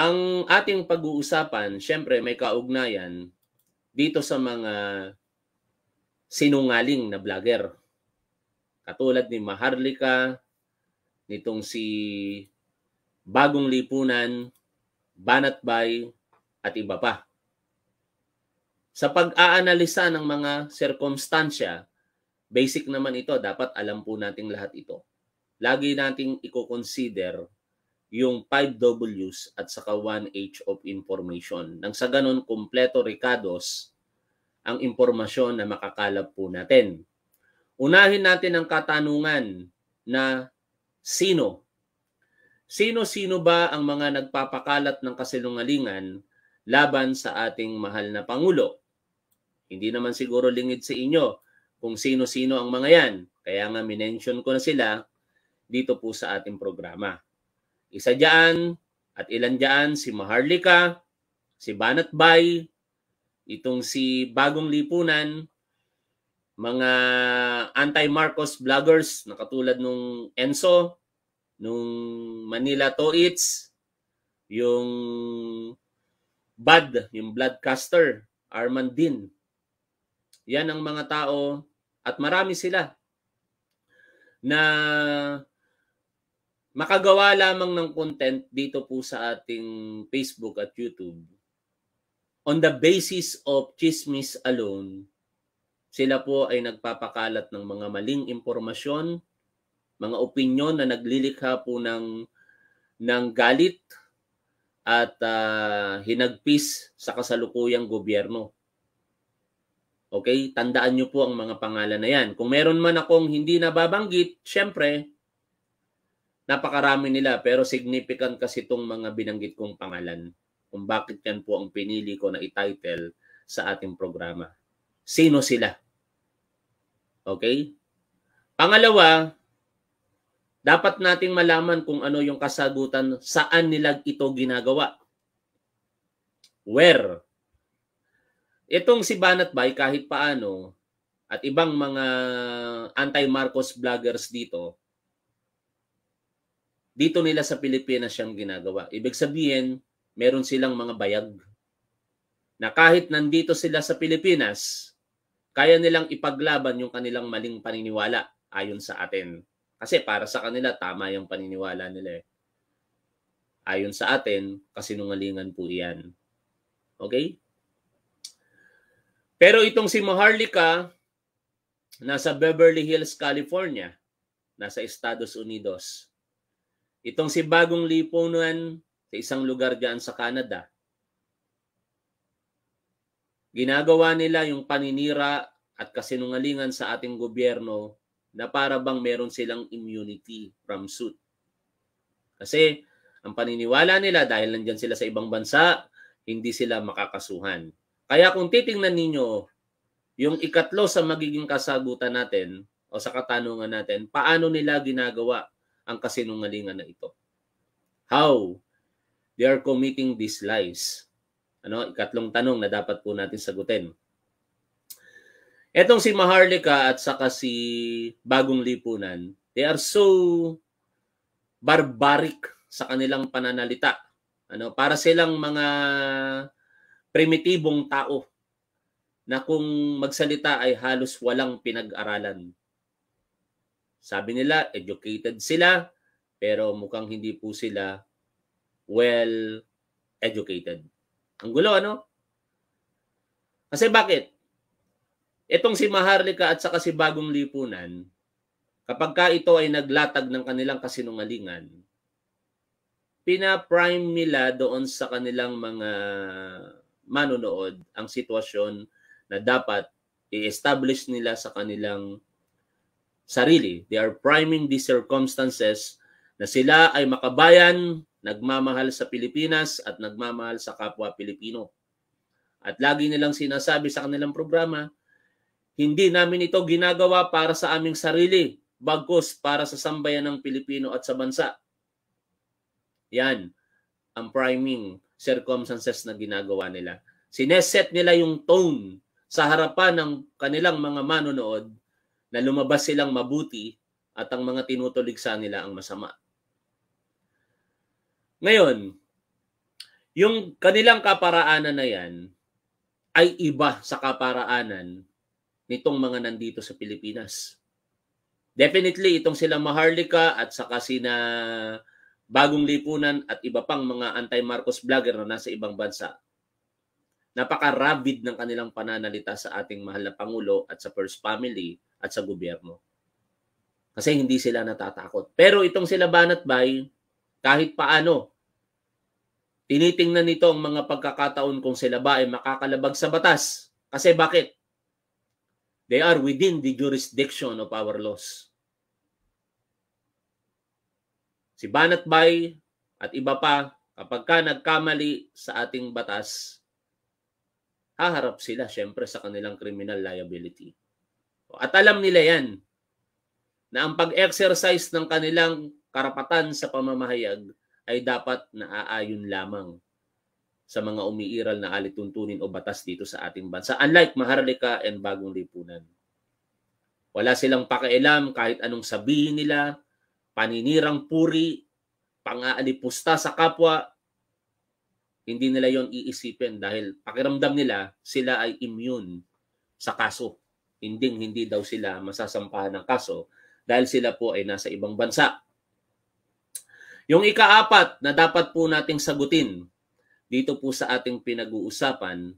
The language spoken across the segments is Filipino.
Ang ating pag-uusapan, syempre may kaugnayan dito sa mga sinungaling na vlogger. Katulad ni Maharlika, nitong si Bagong Lipunan, Banatbay, at iba pa. Sa pag-aanalisa ng mga sirkomstansya, basic naman ito, dapat alam po natin lahat ito. Lagi nating i-consider yung 5Ws at saka 1H of information. Nang sa ganun, kumpleto rekados ang impormasyon na makakalap po natin. Unahin natin ang katanungan na sino? Sino-sino ba ang mga nagpapakalat ng kasinungalingan laban sa ating mahal na Pangulo? Hindi naman siguro lingid sa inyo kung sino-sino ang mga yan. Kaya nga minention ko na sila dito po sa ating programa. Isa dyan at ilan dyan si Maharlika, si Banat Bay, itong si Bagong Lipunan, mga anti-Marcos vloggers na katulad nung Enzo, nung Manila Toits, yung Bad, yung Bloodcaster, Armandin. Yan ang mga tao at marami sila na makagawa lamang ng content dito po sa ating Facebook at YouTube on the basis of chismis alone, sila po ay nagpapakalat ng mga maling impormasyon, mga opinyon na naglilikha po ng ng galit at uh, hinagpis sa kasalukuyang gobyerno. Okay, tandaan niyo po ang mga pangalan na 'yan. Kung meron man akong hindi nababanggit, syempre napakarami nila pero significant kasi itong mga binanggit kong pangalan kung bakit yan po ang pinili ko na i-title sa ating programa. Sino sila? Okay? Pangalawa, dapat nating malaman kung ano yung kasagutan saan nila ito ginagawa. Where? Itong si Banat Bay kahit paano at ibang mga anti-Marcos vloggers dito, dito nila sa Pilipinas siyang ginagawa. Ibig sabihin, meron silang mga bayag na kahit nandito sila sa Pilipinas, kaya nilang ipaglaban yung kanilang maling paniniwala ayon sa atin. Kasi para sa kanila, tama yung paniniwala nila eh. Ayon sa atin, kasinungalingan po yan. Okay? Pero itong si Maharlika, nasa Beverly Hills, California, nasa Estados Unidos, Itong si Bagong Lipunan sa isang lugar diyan sa Canada, ginagawa nila yung paninira at kasinungalingan sa ating gobyerno na para bang meron silang immunity from suit. Kasi ang paniniwala nila dahil nandiyan sila sa ibang bansa, hindi sila makakasuhan. Kaya kung titingnan ninyo yung ikatlo sa magiging kasagutan natin o sa katanungan natin, paano nila ginagawa ang kasinungalingan na ito. How they are committing these lies? Ano, ikatlong tanong na dapat po natin sagutin. Etong si Maharlika at saka si Bagong Lipunan, they are so barbaric sa kanilang pananalita. Ano, para silang mga primitibong tao na kung magsalita ay halos walang pinag-aralan. Sabi nila, educated sila, pero mukhang hindi po sila well educated. Ang gulo, ano? Kasi bakit? Itong si Maharlika at saka si Bagong Lipunan, kapag ka ito ay naglatag ng kanilang kasinungalingan, pina-prime nila doon sa kanilang mga manonood ang sitwasyon na dapat i-establish nila sa kanilang sarili. They are priming the circumstances na sila ay makabayan, nagmamahal sa Pilipinas at nagmamahal sa kapwa Pilipino. At lagi nilang sinasabi sa kanilang programa, hindi namin ito ginagawa para sa aming sarili, bagkus para sa sambayan ng Pilipino at sa bansa. Yan ang priming circumstances na ginagawa nila. Sineset nila yung tone sa harapan ng kanilang mga manonood na lumabas silang mabuti at ang mga tinutuligsa nila ang masama. Ngayon, yung kanilang kaparaanan na yan ay iba sa kaparaanan nitong mga nandito sa Pilipinas. Definitely, itong sila Maharlika at saka sina Bagong Lipunan at iba pang mga anti-Marcos vlogger na nasa ibang bansa. Napaka-rabid ng kanilang pananalita sa ating mahal na Pangulo at sa First Family at sa gobyerno. Kasi hindi sila natatakot. Pero itong sila Banat Bay, kahit paano, tinitingnan nito ang mga pagkakataon kung sila ba ay makakalabag sa batas. Kasi bakit? They are within the jurisdiction of our laws. Si Banat Bay at iba pa, kapag ka nagkamali sa ating batas, haharap sila syempre sa kanilang criminal liability. At alam nila yan na ang pag-exercise ng kanilang karapatan sa pamamahayag ay dapat naaayon lamang sa mga umiiral na alituntunin o batas dito sa ating bansa. Unlike Maharlika and Bagong Lipunan. Wala silang pakialam kahit anong sabihin nila, paninirang puri, pangaalipusta sa kapwa, hindi nila yon iisipin dahil pakiramdam nila sila ay immune sa kaso hindi hindi daw sila masasampahan ng kaso dahil sila po ay nasa ibang bansa. Yung ikaapat na dapat po nating sagutin dito po sa ating pinag-uusapan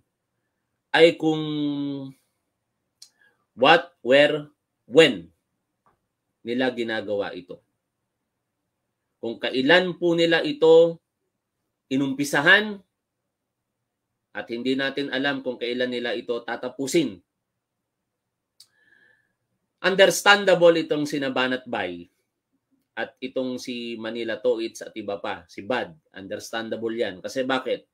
ay kung what, where, when nila ginagawa ito. Kung kailan po nila ito inumpisahan at hindi natin alam kung kailan nila ito tatapusin understandable itong sinabanat by at itong si Manila Toits at iba pa, si Bad. Understandable yan. Kasi bakit?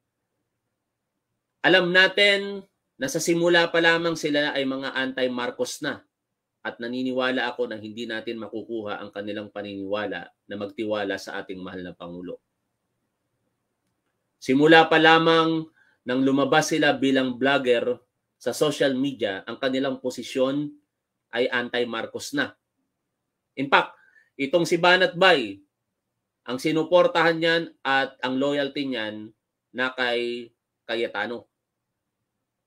Alam natin na sa simula pa lamang sila ay mga anti-Marcos na at naniniwala ako na hindi natin makukuha ang kanilang paniniwala na magtiwala sa ating mahal na Pangulo. Simula pa lamang nang lumabas sila bilang vlogger sa social media, ang kanilang posisyon ay anti-Marcos na. In fact, itong si Banat Bay, ang sinuportahan niyan at ang loyalty niyan na kay Cayetano.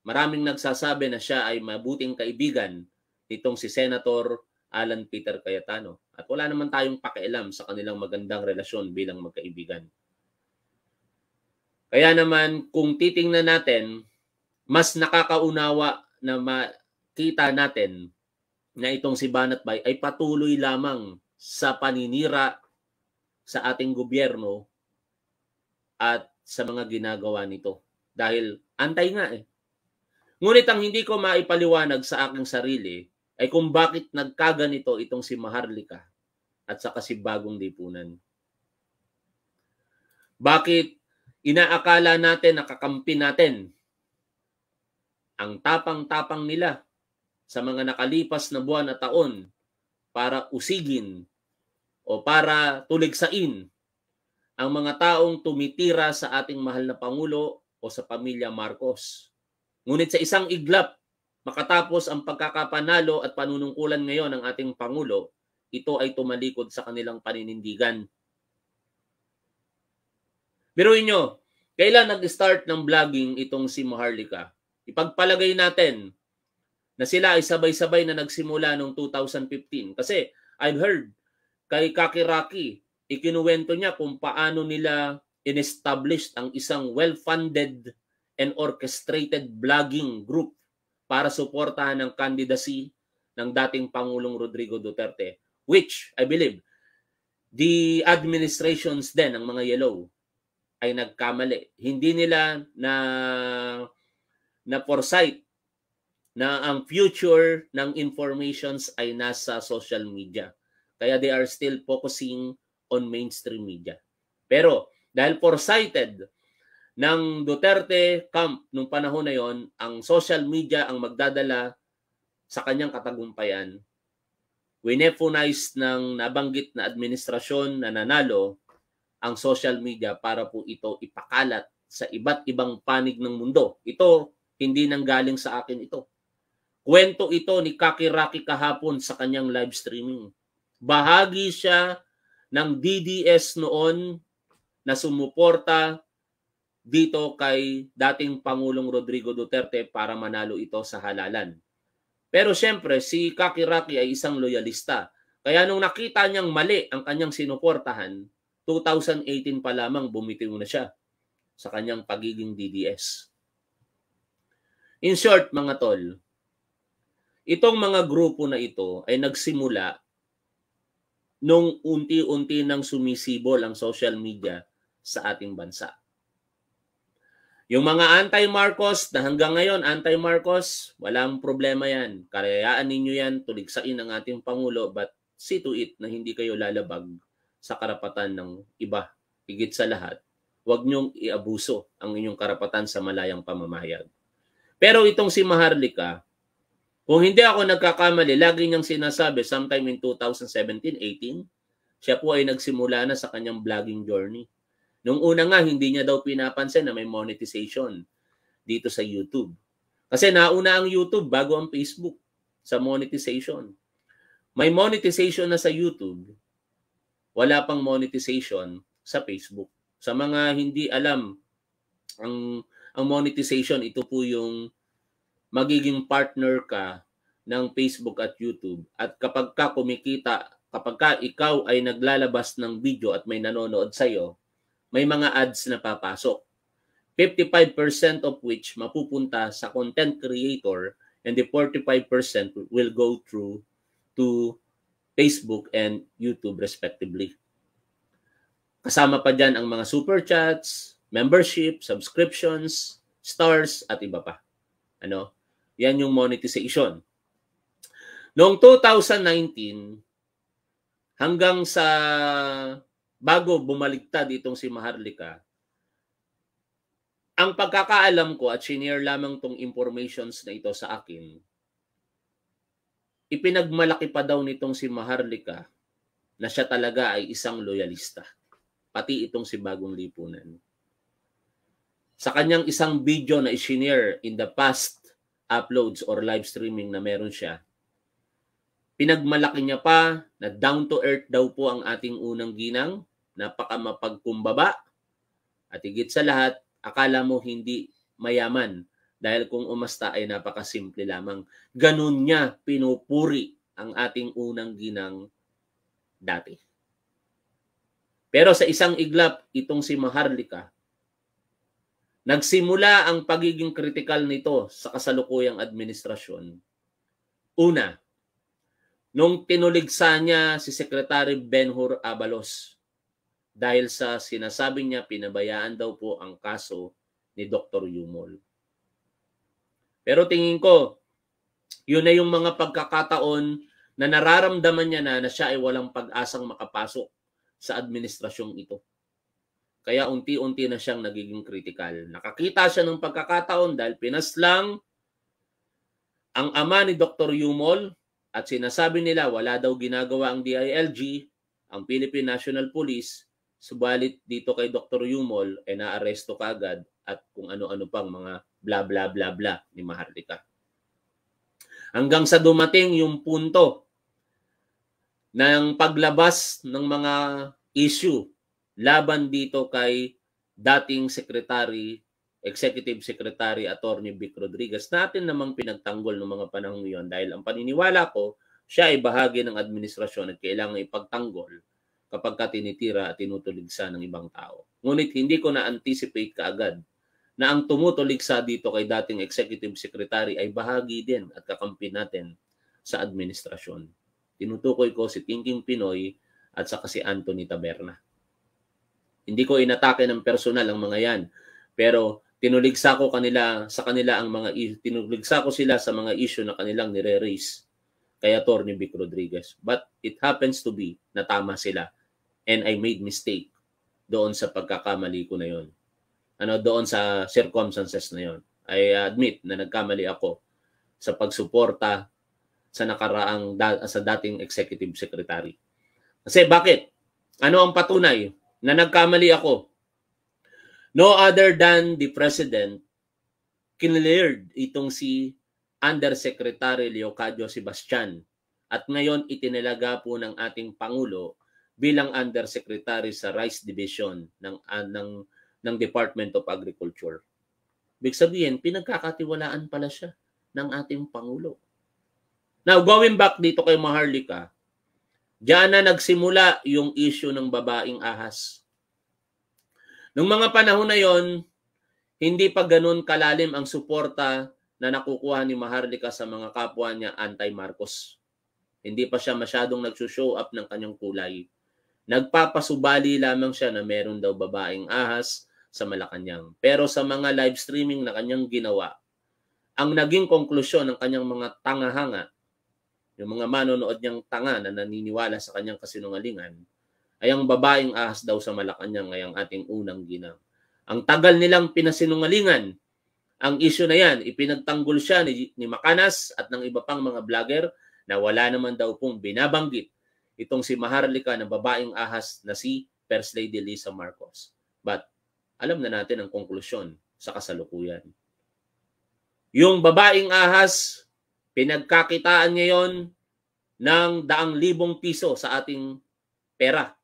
Maraming nagsasabi na siya ay mabuting kaibigan nitong si Senator Alan Peter Cayetano. At wala naman tayong pakialam sa kanilang magandang relasyon bilang magkaibigan. Kaya naman kung titingnan natin, mas nakakaunawa na makita natin na itong si Banat Bay ay patuloy lamang sa paninira sa ating gobyerno at sa mga ginagawa nito. Dahil antay nga eh. Ngunit ang hindi ko maipaliwanag sa aking sarili ay kung bakit nagkaganito itong si Maharlika at sa kasi Bagong Lipunan. Bakit inaakala natin, nakakampi natin ang tapang-tapang nila sa mga nakalipas na buwan at taon para usigin o para tuligsain ang mga taong tumitira sa ating mahal na Pangulo o sa pamilya Marcos. Ngunit sa isang iglap, makatapos ang pagkakapanalo at panunungkulan ngayon ng ating Pangulo, ito ay tumalikod sa kanilang paninindigan. Biruin nyo, kailan nag-start ng vlogging itong si Maharlika? Ipagpalagay natin na sila ay sabay-sabay na nagsimula noong 2015. Kasi I've heard kay Kaki Rocky, ikinuwento niya kung paano nila inestablished ang isang well-funded and orchestrated blogging group para suportahan ang candidacy ng dating Pangulong Rodrigo Duterte, which I believe the administrations then, ng mga yellow, ay nagkamali. Hindi nila na na foresight na ang future ng informations ay nasa social media. Kaya they are still focusing on mainstream media. Pero dahil foresighted ng Duterte camp nung panahon na yon, ang social media ang magdadala sa kanyang katagumpayan. Winefonize ng nabanggit na administrasyon na nanalo ang social media para po ito ipakalat sa iba't ibang panig ng mundo. Ito, hindi nang galing sa akin ito. Kwento ito ni Kaki Rocky kahapon sa kanyang live streaming. Bahagi siya ng DDS noon na sumuporta dito kay dating Pangulong Rodrigo Duterte para manalo ito sa halalan. Pero siyempre, si Kaki Kakiraki ay isang loyalista. Kaya nung nakita niyang mali ang kanyang sinuportahan, 2018 pa lamang bumitiw na siya sa kanyang pagiging DDS. In short, mga tol, Itong mga grupo na ito ay nagsimula nung unti-unti nang sumisibol ang social media sa ating bansa. Yung mga anti-Marcos na hanggang ngayon, anti-Marcos, walang problema yan. Karayaan ninyo yan, tuligsain ng ating Pangulo, but see to it na hindi kayo lalabag sa karapatan ng iba. Higit sa lahat, huwag niyong iabuso ang inyong karapatan sa malayang pamamahayag. Pero itong si Maharlika, kung hindi ako nagkakamali, lagi niyang sinasabi sometime in 2017-18, siya po ay nagsimula na sa kanyang vlogging journey. Nung una nga, hindi niya daw pinapansin na may monetization dito sa YouTube. Kasi nauna ang YouTube bago ang Facebook sa monetization. May monetization na sa YouTube, wala pang monetization sa Facebook. Sa mga hindi alam, ang ang monetization ito po yung magiging partner ka ng Facebook at YouTube at kapag ka kumikita, kapag ka ikaw ay naglalabas ng video at may nanonood sa'yo, may mga ads na papasok. 55% of which mapupunta sa content creator and the 45% will go through to Facebook and YouTube respectively. Kasama pa dyan ang mga super chats, membership, subscriptions, stars, at iba pa. Ano? Yan yung monetization. Noong 2019, hanggang sa bago bumaligtad itong si Maharlika, ang pagkakaalam ko at senior lamang tong informations na ito sa akin, ipinagmalaki pa daw nitong si Maharlika na siya talaga ay isang loyalista. Pati itong si Bagong Lipunan. Sa kanyang isang video na isinare in the past uploads or live streaming na meron siya, pinagmalaki niya pa na down to earth daw po ang ating unang ginang, napaka mapagkumbaba, at higit sa lahat, akala mo hindi mayaman dahil kung umasta ay napakasimple lamang. Ganun niya pinupuri ang ating unang ginang dati. Pero sa isang iglap, itong si Maharlika, Nagsimula ang pagiging kritikal nito sa kasalukuyang administrasyon. Una, nung tinuligsa niya si Secretary Benhur Abalos dahil sa sinasabi niya pinabayaan daw po ang kaso ni Dr. Yumol. Pero tingin ko, yun na yung mga pagkakataon na nararamdaman niya na na siya ay walang pag-asang makapasok sa administrasyong ito. Kaya unti-unti na siyang nagiging critical. Nakakita siya ng pagkakataon dahil pinaslang ang ama ni Dr. Yumol at sinasabi nila wala daw ginagawa ang DILG, ang Philippine National Police, subalit dito kay Dr. Yumol ay eh, naaresto kagad at kung ano-ano pang mga bla bla bla bla ni Maharlika. Hanggang sa dumating yung punto ng paglabas ng mga issue laban dito kay dating Secretary, Executive Secretary Attorney Vic Rodriguez natin namang pinagtanggol ng mga panahong iyon dahil ang paniniwala ko, siya ay bahagi ng administrasyon at kailangan ipagtanggol kapag ka tinitira at tinutuligsa ng ibang tao. Ngunit hindi ko na-anticipate kaagad na ang tumutuligsa dito kay dating Executive Secretary ay bahagi din at kakampi natin sa administrasyon. Tinutukoy ko si Thinking Pinoy at saka si Anthony Taberna. Hindi ko inatake ng personal ang mga yan. Pero tinuligsa ko kanila sa kanila ang mga tinuligsa ko sila sa mga issue na kanilang nire-raise kay Attorney Vic Rodriguez. But it happens to be na tama sila and I made mistake doon sa pagkakamali ko na yon. Ano doon sa circumstances na yon. I admit na nagkamali ako sa pagsuporta sa nakaraang da, sa dating executive secretary. Kasi bakit? Ano ang patunay? na nagkamali ako. No other than the President, kinleared itong si Undersecretary Leocadio Sebastian at ngayon itinalaga po ng ating Pangulo bilang Undersecretary sa Rice Division ng, uh, ng, ng Department of Agriculture. Big sabihin, pinagkakatiwalaan pala siya ng ating Pangulo. Now, going back dito kay Maharlika, Diyan na nagsimula yung issue ng babaeng ahas. Nung mga panahon na yon, hindi pa ganun kalalim ang suporta na nakukuha ni Maharlika sa mga kapwa niya anti-Marcos. Hindi pa siya masyadong nagsushow up ng kanyang kulay. Nagpapasubali lamang siya na meron daw babaeng ahas sa Malacanang. Pero sa mga live streaming na kanyang ginawa, ang naging konklusyon ng kanyang mga tangahanga yung mga manonood niyang tanga na naniniwala sa kanyang kasinungalingan, ay ang babaeng ahas daw sa Malacanang ngayong ating unang ginang. Ang tagal nilang pinasinungalingan, ang isyo na yan, ipinagtanggol siya ni, ni Makanas at ng iba pang mga vlogger na wala naman daw pong binabanggit itong si Maharlika na babaeng ahas na si First Lady Lisa Marcos. But alam na natin ang konklusyon sa kasalukuyan. Yung babaeng ahas Pinagkakitaan ngayon ng daang libong piso sa ating pera.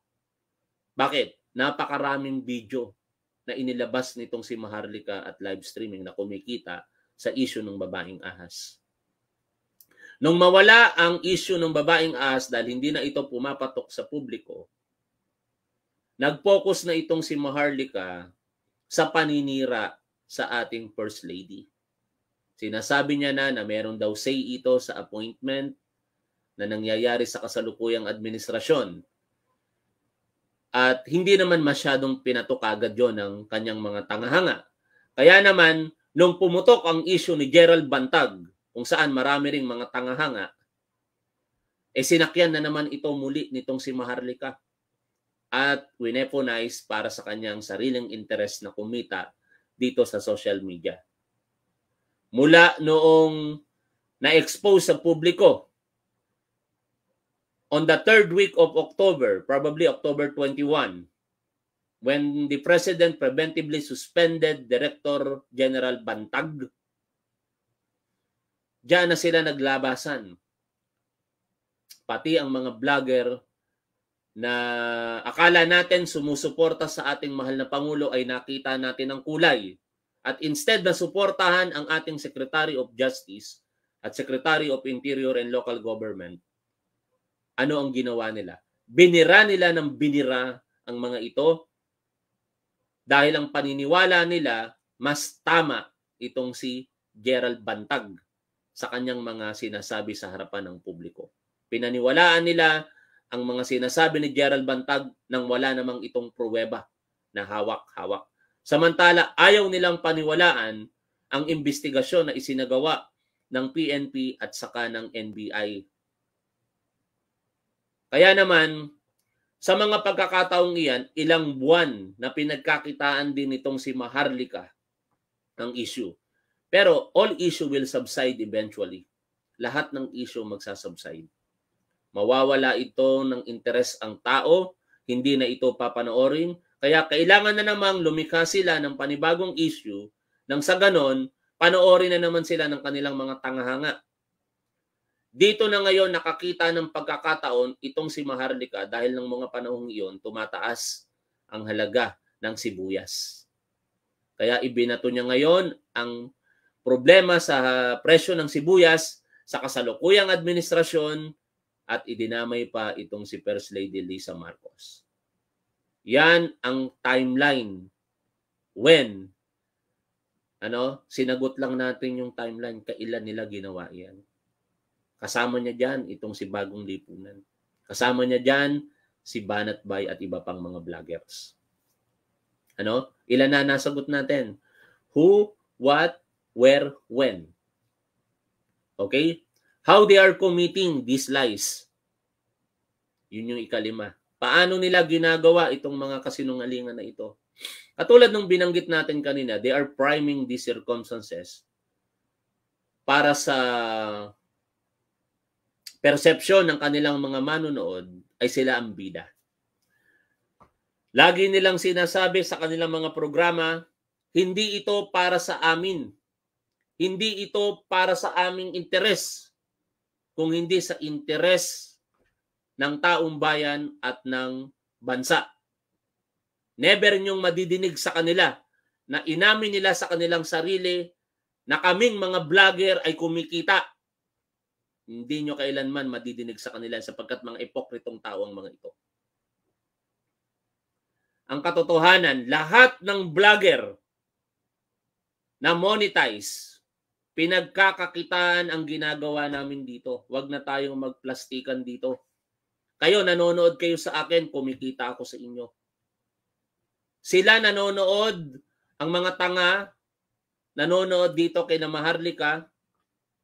Bakit? Napakaraming video na inilabas nitong si Maharlika at live streaming na kumikita sa issue ng babaeng ahas. Nung mawala ang issue ng babaeng ahas dahil hindi na ito pumapatok sa publiko, nag-focus na itong si Maharlika sa paninira sa ating First Lady. Sinasabi niya na na meron daw say ito sa appointment na nangyayari sa kasalukuyang administrasyon. At hindi naman masyadong pinatok agad yon ng kanyang mga tangahanga. Kaya naman, nung pumutok ang issue ni Gerald Bantag, kung saan marami ring mga tangahanga, eh sinakyan na naman ito muli nitong si Maharlika at wineponize para sa kanyang sariling interest na kumita dito sa social media mula noong na-expose sa publiko on the third week of October, probably October 21, when the President preventively suspended Director General Bantag, diyan na sila naglabasan. Pati ang mga vlogger na akala natin sumusuporta sa ating mahal na Pangulo ay nakita natin ang kulay at instead na suportahan ang ating Secretary of Justice at Secretary of Interior and Local Government, ano ang ginawa nila? Binira nila ng binira ang mga ito dahil ang paniniwala nila mas tama itong si Gerald Bantag sa kanyang mga sinasabi sa harapan ng publiko. Pinaniwalaan nila ang mga sinasabi ni Gerald Bantag nang wala namang itong pruweba na hawak-hawak. Samantala, ayaw nilang paniwalaan ang investigasyon na isinagawa ng PNP at saka ng NBI. Kaya naman, sa mga pagkakataong iyan, ilang buwan na pinagkakitaan din itong si Maharlika ng issue. Pero all issue will subside eventually. Lahat ng issue magsasubside. Mawawala ito ng interes ang tao, hindi na ito papanoorin, kaya kailangan na namang lumikha sila ng panibagong issue nang sa ganon, panoorin na naman sila ng kanilang mga tangahanga. Dito na ngayon nakakita ng pagkakataon itong si Maharlika dahil ng mga panahong iyon tumataas ang halaga ng sibuyas. Kaya ibinato niya ngayon ang problema sa presyo ng sibuyas sa kasalukuyang administrasyon at idinamay pa itong si First Lady Lisa Marcos. Yan ang timeline when ano, sinagot lang natin yung timeline kailan nila ginawa yan. Kasama niya diyan itong si Bagong Lipunan. Kasama niya diyan si Banat Bay at iba pang mga vloggers. Ano? Ilan na nasagot natin? Who, what, where, when. Okay? How they are committing these lies. Yun yung ikalima. Paano nila ginagawa itong mga kasinungalingan na ito? Katulad nung binanggit natin kanina, they are priming these circumstances para sa perception ng kanilang mga manunood ay sila ang bida. Lagi nilang sinasabi sa kanilang mga programa, hindi ito para sa amin. Hindi ito para sa aming interes. Kung hindi sa interes ng taong bayan at ng bansa. Never niyong madidinig sa kanila na inamin nila sa kanilang sarili na kaming mga vlogger ay kumikita. Hindi nyo kailanman madidinig sa kanila sapagkat mga ipokritong tao ang mga ito. Ang katotohanan, lahat ng vlogger na monetize, pinagkakakitaan ang ginagawa namin dito. Huwag na tayong magplastikan dito kayo, nanonood kayo sa akin, kumikita ako sa inyo. Sila nanonood, ang mga tanga, nanonood dito kay na Maharlika,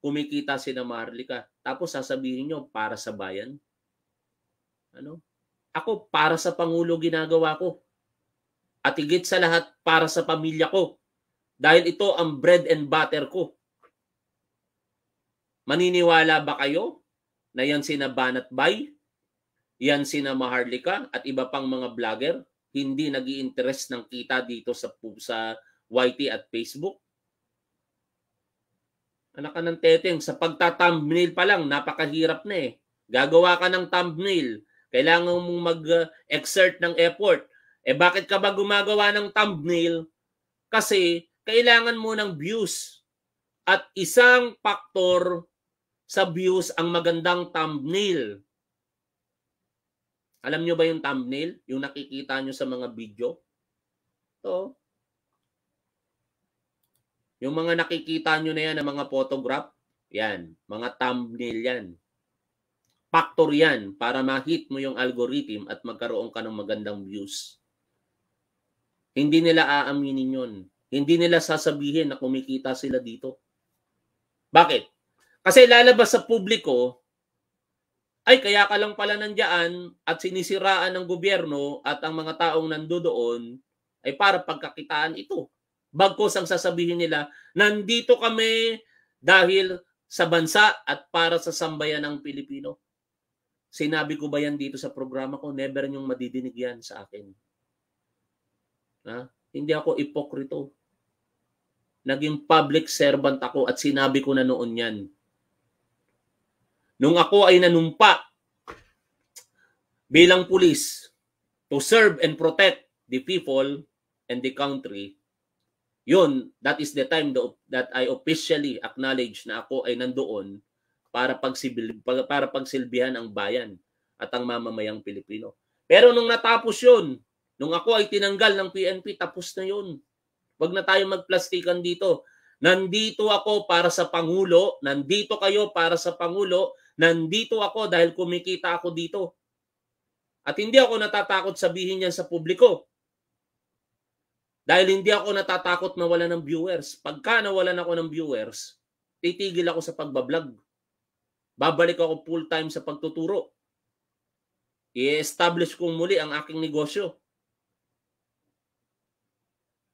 kumikita si na Maharlika. Tapos sasabihin nyo, para sa bayan. Ano? Ako, para sa Pangulo ginagawa ko. At higit sa lahat, para sa pamilya ko. Dahil ito ang bread and butter ko. Maniniwala ba kayo na yan sinabanat by? Bay? Yan sina Maharlika at iba pang mga vlogger hindi nag interest ng kita dito sa sa YT at Facebook. Anak ka ng teteng, sa pagta-thumbnail pa lang, napakahirap na eh. Gagawa ka ng thumbnail, kailangan mong mag-exert ng effort. Eh bakit ka ba gumagawa ng thumbnail? Kasi kailangan mo ng views. At isang faktor sa views ang magandang thumbnail. Alam nyo ba yung thumbnail? Yung nakikita nyo sa mga video? To. Yung mga nakikita nyo na yan ng mga photograph, yan, mga thumbnail yan. Factor yan para ma-hit mo yung algorithm at magkaroon ka ng magandang views. Hindi nila aaminin yun. Hindi nila sasabihin na kumikita sila dito. Bakit? Kasi lalabas sa publiko ay kaya ka lang pala nandiyan at sinisiraan ng gobyerno at ang mga taong nandoon ay para pagkakitaan ito. Bagkos ang sasabihin nila, nandito kami dahil sa bansa at para sa sambayan ng Pilipino. Sinabi ko ba yan dito sa programa ko? Never niyong madidinig yan sa akin. Ha? Hindi ako ipokrito. Naging public servant ako at sinabi ko na noon yan nung ako ay nanumpa bilang pulis to serve and protect the people and the country, yun, that is the time that I officially acknowledge na ako ay nandoon para pagsibil para pagsilbihan ang bayan at ang mamamayang Pilipino. Pero nung natapos yun, nung ako ay tinanggal ng PNP, tapos na yun. Huwag na tayo magplastikan dito. Nandito ako para sa Pangulo, nandito kayo para sa Pangulo, Nandito ako dahil kumikita ako dito. At hindi ako natatakot sabihin yan sa publiko. Dahil hindi ako natatakot na ng viewers. Pagka nawalan ako ng viewers, titigil ako sa pagbablog. Babalik ako full-time sa pagtuturo. I-establish kong muli ang aking negosyo.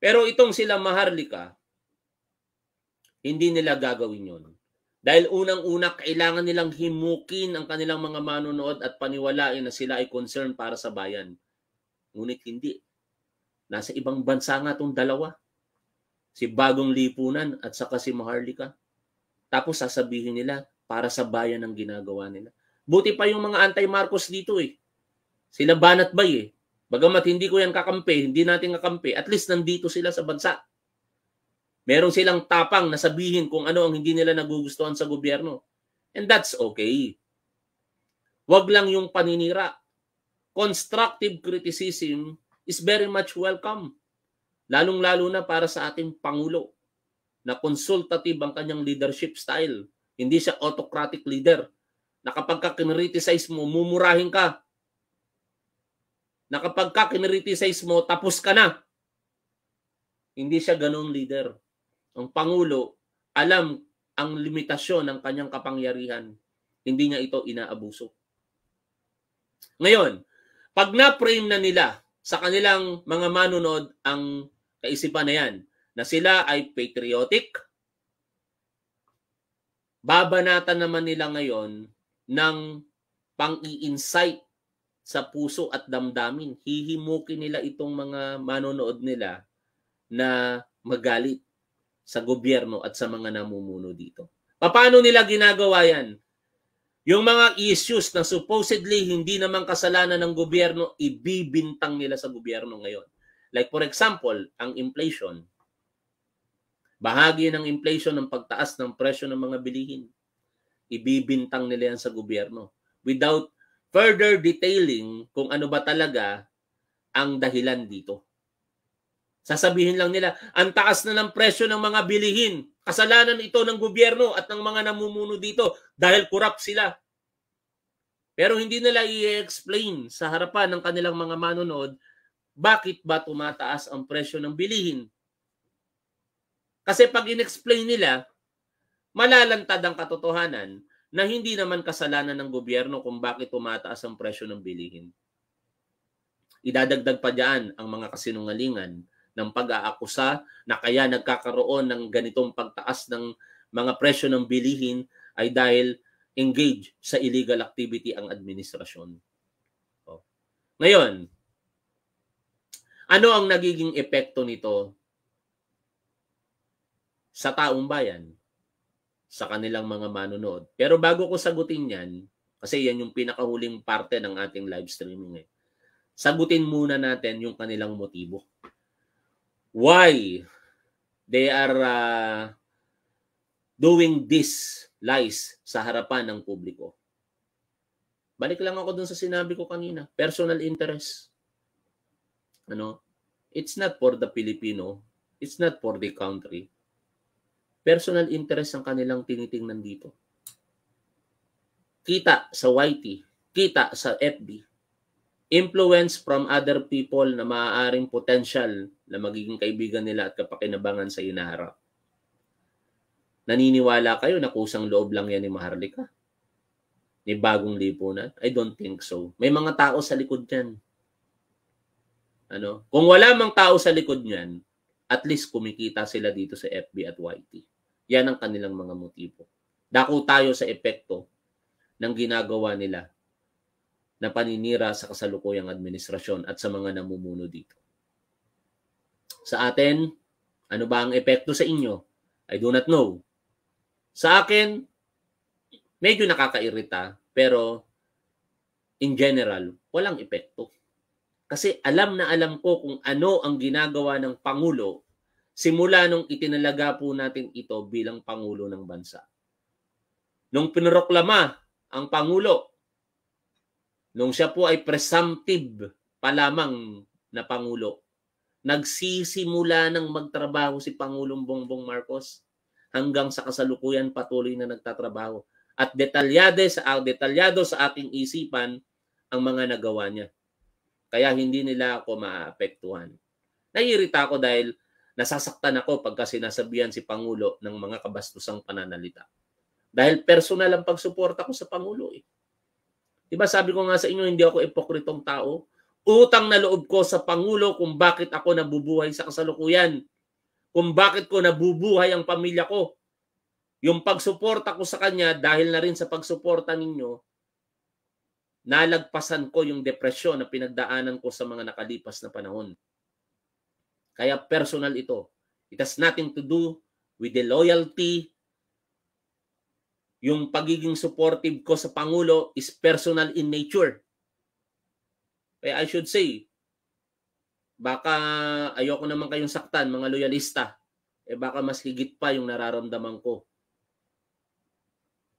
Pero itong sila Maharlika, hindi nila gagawin yon. Dahil unang-una, kailangan nilang himukin ang kanilang mga manonood at paniwalain na sila ay concern para sa bayan. Ngunit hindi. Nasa ibang bansa nga itong dalawa. Si Bagong Lipunan at saka si Maharlika. Tapos sasabihin nila, para sa bayan ang ginagawa nila. Buti pa yung mga anti-Marcos dito eh. Sila banat bay eh. Bagamat hindi ko yan kakampi, hindi natin kakampi, at least nandito sila sa bansa. Meron silang tapang na sabihin kung ano ang hindi nila nagugustuhan sa gobyerno. And that's okay. Huwag lang yung paninira. Constructive criticism is very much welcome. Lalong-lalo na para sa ating Pangulo na consultative ang kanyang leadership style. Hindi siya autocratic leader na kapag ka mo, mumurahin ka. Na kapag ka mo, tapos ka na. Hindi siya ganong leader ang Pangulo, alam ang limitasyon ng kanyang kapangyarihan. Hindi niya ito inaabuso. Ngayon, pag na-frame na nila sa kanilang mga manunod ang kaisipan na yan, na sila ay patriotic, babanatan naman nila ngayon ng pang-i-insight sa puso at damdamin. Hihimukin nila itong mga manonood nila na magalit sa gobyerno at sa mga namumuno dito. Paano nila ginagawa yan? Yung mga issues na supposedly hindi naman kasalanan ng gobyerno, ibibintang nila sa gobyerno ngayon. Like for example, ang inflation. Bahagi ng inflation ng pagtaas ng presyo ng mga bilihin. Ibibintang nila yan sa gobyerno without further detailing kung ano ba talaga ang dahilan dito. Sasabihin lang nila, ang taas na ng presyo ng mga bilihin. Kasalanan ito ng gobyerno at ng mga namumuno dito dahil corrupt sila. Pero hindi nila i-explain sa harapan ng kanilang mga manonood bakit ba tumataas ang presyo ng bilihin. Kasi pag in-explain nila, malalantad ang katotohanan na hindi naman kasalanan ng gobyerno kung bakit tumataas ang presyo ng bilihin. Idadagdag pa dyan ang mga kasinungalingan ng pag-aakusa na kaya nagkakaroon ng ganitong pagtaas ng mga presyo ng bilihin ay dahil engage sa illegal activity ang administrasyon. Oh. Ngayon, ano ang nagiging epekto nito sa taong bayan, sa kanilang mga manonood? Pero bago ko sagutin yan, kasi yan yung pinakahuling parte ng ating live streaming eh. Sagutin muna natin yung kanilang motibo why they are uh, doing this lies sa harapan ng publiko. Balik lang ako dun sa sinabi ko kanina, personal interest. Ano? It's not for the Filipino, it's not for the country. Personal interest ang kanilang tinitingnan dito. Kita sa YT, kita sa FB, influence from other people na maaaring potential na magiging kaibigan nila at kapakinabangan sa inaharap. Naniniwala kayo na kusang loob lang yan ni Maharlika? Ni bagong lipunan? I don't think so. May mga tao sa likod niyan. Ano? Kung wala mang tao sa likod niyan, at least kumikita sila dito sa FB at YT. Yan ang kanilang mga motibo. Dako tayo sa epekto ng ginagawa nila na paninira sa kasalukuyang administrasyon at sa mga namumuno dito sa atin? Ano ba ang epekto sa inyo? I do not know. Sa akin, medyo nakakairita, pero in general, walang epekto. Kasi alam na alam ko kung ano ang ginagawa ng Pangulo simula nung itinalaga po natin ito bilang Pangulo ng bansa. Nung pinroklama ang Pangulo, nung siya po ay presumptive pa lamang na Pangulo, nagsisimula ng magtrabaho si Pangulong Bongbong Marcos hanggang sa kasalukuyan patuloy na nagtatrabaho. At ah, detalyado sa, detalyado sa aking isipan ang mga nagawa niya. Kaya hindi nila ako maapektuhan. Naiirita ako dahil nasasaktan ako pagka sinasabihan si Pangulo ng mga kabastusang pananalita. Dahil personal ang pagsuporta ko sa Pangulo eh. Diba sabi ko nga sa inyo, hindi ako ipokritong tao utang na loob ko sa Pangulo kung bakit ako nabubuhay sa kasalukuyan, kung bakit ko nabubuhay ang pamilya ko. Yung pagsuporta ko sa kanya dahil na rin sa pagsuporta ninyo, nalagpasan ko yung depresyon na pinagdaanan ko sa mga nakalipas na panahon. Kaya personal ito. It has nothing to do with the loyalty. Yung pagiging supportive ko sa Pangulo is personal in nature. Eh, I should say, baka ayoko naman kayong saktan, mga loyalista. Eh baka mas higit pa yung nararamdaman ko.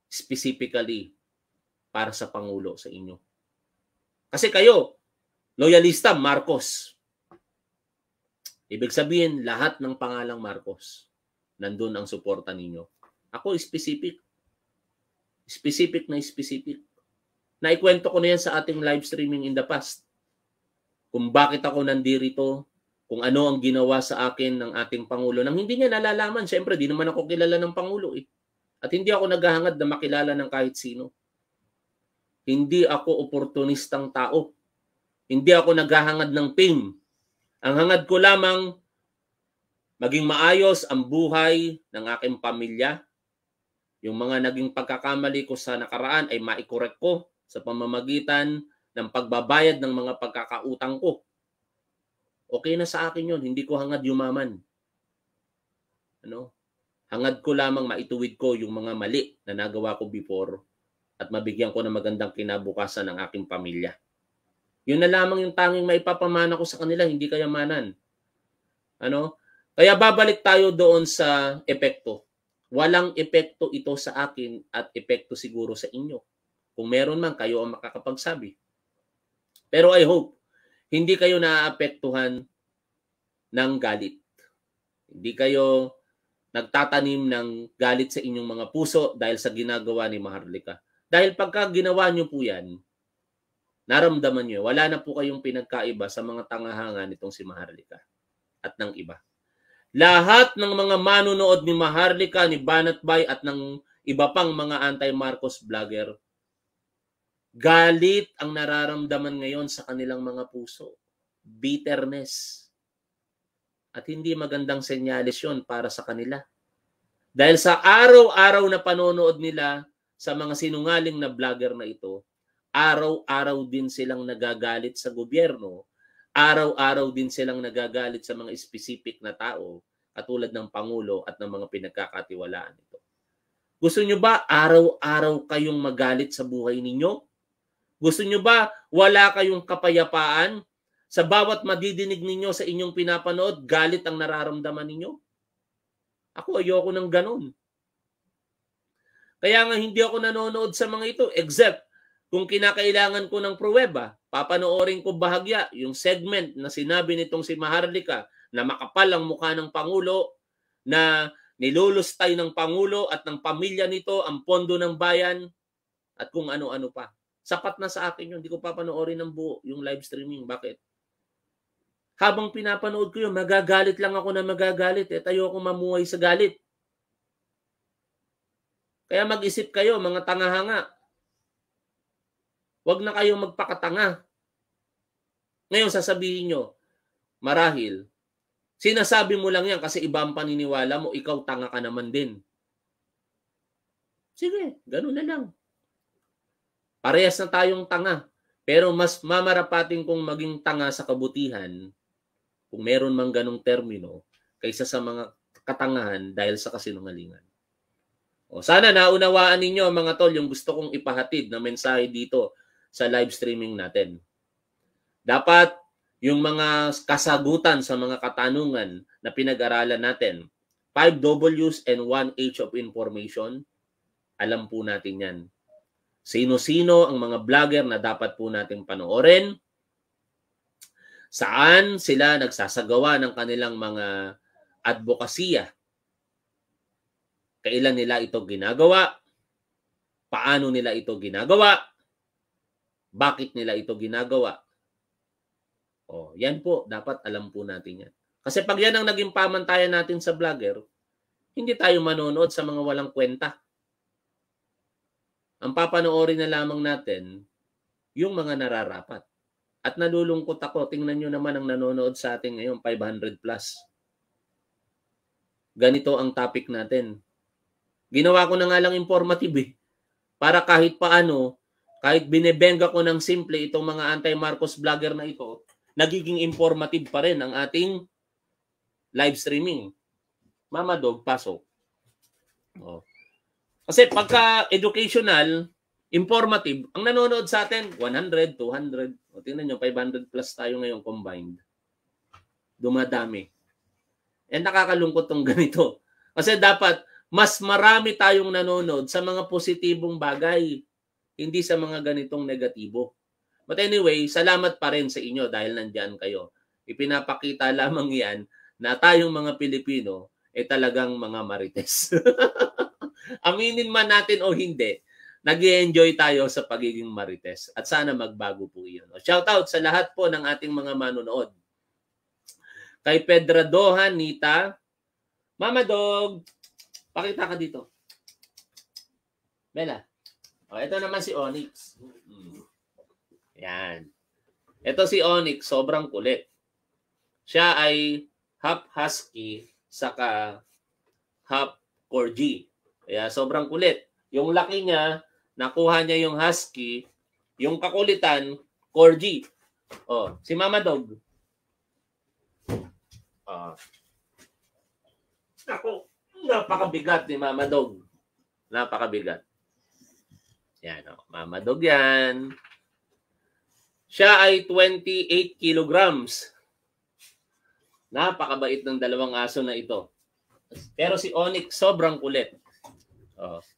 Specifically, para sa Pangulo, sa inyo. Kasi kayo, loyalista, Marcos. Ibig sabihin, lahat ng pangalang Marcos, nandun ang suporta ninyo. Ako, specific. Specific na specific. Naikwento ko na yan sa ating live streaming in the past kung bakit ako nandirito, kung ano ang ginawa sa akin ng ating Pangulo nang hindi niya nalalaman. Siyempre, di naman ako kilala ng Pangulo eh. At hindi ako naghahangad na makilala ng kahit sino. Hindi ako oportunistang tao. Hindi ako naghahangad ng fame. Ang hangad ko lamang maging maayos ang buhay ng aking pamilya. Yung mga naging pagkakamali ko sa nakaraan ay maikorek ko sa pamamagitan ng pagbabayad ng mga pagkakautang ko. Okay na sa akin yon, hindi ko hangad yumaman. Ano? Hangad ko lamang maituwid ko yung mga mali na nagawa ko before at mabigyan ko ng magandang kinabukasan ng aking pamilya. Yun na lamang yung tanging maipapamana ko sa kanila, hindi kayamanan. Ano? Kaya babalik tayo doon sa epekto. Walang epekto ito sa akin at epekto siguro sa inyo. Kung meron man, kayo ang makakapagsabi. Pero I hope, hindi kayo naapektuhan ng galit. Hindi kayo nagtatanim ng galit sa inyong mga puso dahil sa ginagawa ni Maharlika. Dahil pagka ginawa niyo po yan, naramdaman niyo wala na po kayong pinagkaiba sa mga tangahanga nitong si Maharlika at ng iba. Lahat ng mga manunood ni Maharlika, ni Banat at ng iba pang mga anti-Marcos vlogger Galit ang nararamdaman ngayon sa kanilang mga puso. Bitterness. At hindi magandang senyales yon para sa kanila. Dahil sa araw-araw na panonood nila sa mga sinungaling na vlogger na ito, araw-araw din silang nagagalit sa gobyerno, araw-araw din silang nagagalit sa mga specific na tao katulad ng Pangulo at ng mga pinagkakatiwalaan ito. Gusto nyo ba araw-araw kayong magalit sa buhay ninyo? Gusto nyo ba wala kayong kapayapaan? Sa bawat madidinig ninyo sa inyong pinapanood, galit ang nararamdaman ninyo? Ako ayoko ng ganun. Kaya nga hindi ako nanonood sa mga ito except kung kinakailangan ko ng pruweba, papanoorin ko bahagya yung segment na sinabi nitong si Maharlika na makapal ang mukha ng Pangulo, na nilulustay ng Pangulo at ng pamilya nito ang pondo ng bayan at kung ano-ano pa. Sapat na sa akin yun. Hindi ko papanoorin ng buo yung live streaming. Bakit? Habang pinapanood ko yun, magagalit lang ako na magagalit. Eh, tayo ako mamuhay sa galit. Kaya mag-isip kayo, mga tangahanga. Huwag na kayong magpakatanga. Ngayon sasabihin nyo, marahil, sinasabi mo lang yan kasi iba ang paniniwala mo, ikaw tanga ka naman din. Sige, ganun na lang. Parehas na tayong tanga. Pero mas mamarapating kong maging tanga sa kabutihan, kung meron mang ganong termino, kaysa sa mga katangahan dahil sa kasinungalingan. O sana naunawaan ninyo mga tol yung gusto kong ipahatid na mensahe dito sa live streaming natin. Dapat yung mga kasagutan sa mga katanungan na pinag-aralan natin, 5 W's and 1 H of information, alam po natin yan. Sino-sino ang mga vlogger na dapat po nating panoorin? Saan sila nagsasagawa ng kanilang mga advokasya? Kailan nila ito ginagawa? Paano nila ito ginagawa? Bakit nila ito ginagawa? Oh, yan po, dapat alam po natin yan. Kasi pag yan ang naging pamantayan natin sa vlogger, hindi tayo manonood sa mga walang kwenta. Ang papanoorin na lamang natin, yung mga nararapat. At nalulungkot ako, tingnan nyo naman ang nanonood sa atin ngayon, 500 plus. Ganito ang topic natin. Ginawa ko na nga lang informative eh. Para kahit paano, kahit binebenga ko ng simple itong mga anti-Marcos vlogger na ito, nagiging informative pa rin ang ating live streaming. Mama Dog, pasok. Oh. Kasi pagka educational, informative, ang nanonood sa atin, 100, 200, o tingnan nyo, 500 plus tayo ngayon combined. Dumadami. Eh nakakalungkot tong ganito. Kasi dapat, mas marami tayong nanonood sa mga positibong bagay, hindi sa mga ganitong negatibo. But anyway, salamat pa rin sa inyo dahil nandyan kayo. Ipinapakita lamang yan na tayong mga Pilipino ay eh, talagang mga marites. Aminin man natin o hindi, nag enjoy tayo sa pagiging marites at sana magbago po iyon. Shout out sa lahat po ng ating mga manonood. Kay Pedra Dohan, Nita. Mama Dog, pakita ka dito. Bella. O, ito naman si Onyx. Yan. Ito si Onyx, sobrang kulit. Siya ay half husky saka half corgi. Kaya sobrang kulit. Yung laki niya, nakuha niya yung husky, yung kakulitan, corgi. Oh, si Mama Dog. Ah. Ako, napakabigat ni Mama Dog. Napakabigat. Yan, oh. Mama Dog yan. Siya ay 28 kilograms. Napakabait ng dalawang aso na ito. Pero si Onyx sobrang kulit. uh,